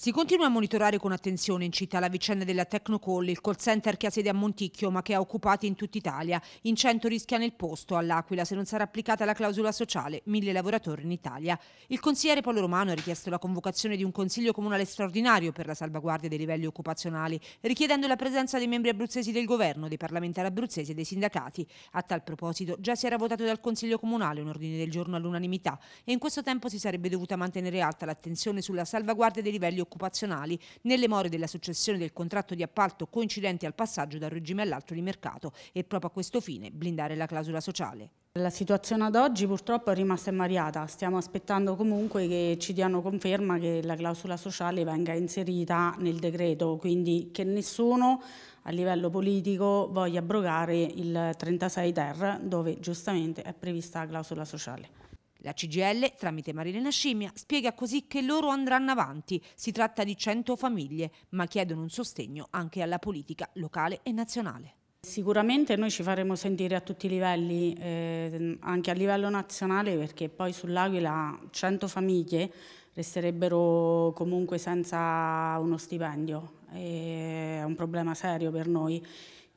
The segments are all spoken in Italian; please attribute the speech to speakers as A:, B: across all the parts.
A: Si continua a monitorare con attenzione in città la vicenda della Tecnocall, il call center che ha sede a Monticchio ma che ha occupati in tutta Italia. In 100 rischia nel posto all'Aquila se non sarà applicata la clausola sociale, mille lavoratori in Italia. Il consigliere Paolo Romano ha richiesto la convocazione di un consiglio comunale straordinario per la salvaguardia dei livelli occupazionali, richiedendo la presenza dei membri abruzzesi del governo, dei parlamentari abruzzesi e dei sindacati. A tal proposito già si era votato dal consiglio comunale un ordine del giorno all'unanimità e in questo tempo si sarebbe dovuta mantenere alta l'attenzione sulla salvaguardia dei livelli occupazionali occupazionali nelle more della successione del contratto di appalto coincidenti al passaggio da un regime all'altro di mercato e proprio a questo fine blindare la clausola sociale.
B: La situazione
C: ad oggi purtroppo è rimasta invariata, stiamo aspettando comunque che ci diano conferma che la clausola sociale venga inserita nel decreto, quindi che nessuno a livello politico voglia abrogare il 36 ter dove giustamente è prevista la clausola
A: sociale. La CGL, tramite Marilena Scimmia, spiega così che loro andranno avanti. Si tratta di 100 famiglie, ma chiedono un sostegno anche alla politica locale e
C: nazionale. Sicuramente noi ci faremo sentire a tutti i livelli, eh, anche a livello nazionale, perché poi sull'Aquila 100 famiglie resterebbero comunque senza uno stipendio. è un problema serio per noi.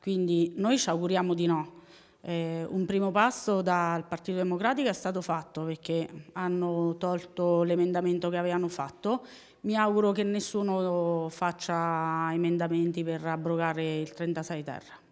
C: Quindi noi ci auguriamo di no eh, un primo passo dal Partito Democratico è stato fatto perché hanno tolto l'emendamento che avevano fatto. Mi auguro che nessuno faccia emendamenti per abrogare il 36 terra.